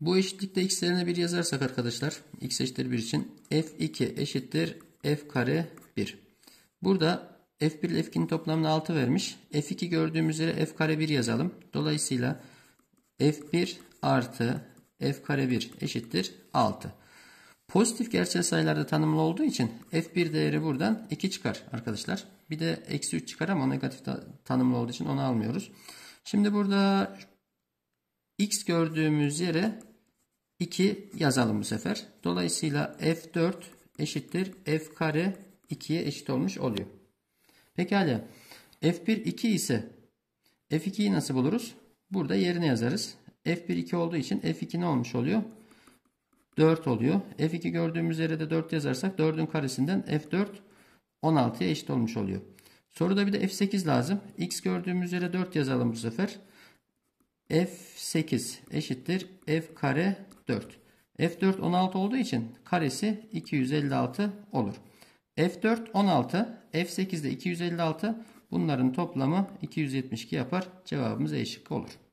Bu eşitlikte xlerine yerine 1 yazarsak arkadaşlar x eşittir 1 için f2 eşittir f kare 1. Burada f1 ile f2'nin toplamını 6 vermiş. f2 gördüğümüz üzere f kare 1 yazalım. Dolayısıyla f1 artı f kare 1 eşittir 6. Pozitif gerçel sayılarda tanımlı olduğu için f1 değeri buradan 2 çıkar arkadaşlar. Bir de eksi 3 çıkar ama negatif tanımlı olduğu için onu almıyoruz. Şimdi burada x gördüğümüz yere 2 yazalım bu sefer. Dolayısıyla F4 eşittir F kare 2'ye eşit olmuş oluyor. Pekala. F1 2 ise F2'yi nasıl buluruz? Burada yerine yazarız. F1 2 olduğu için F2 ne olmuş oluyor? 4 oluyor. F2 gördüğümüz yere de 4 yazarsak 4'ün karesinden F4 16'ya eşit olmuş oluyor. Soruda bir de F8 lazım. X gördüğümüz yere 4 yazalım bu sefer. F8 eşittir F kare 4. F4 16 olduğu için karesi 256 olur. F4 16, F8 de 256. Bunların toplamı 272 yapar. Cevabımız E şıkkı olur.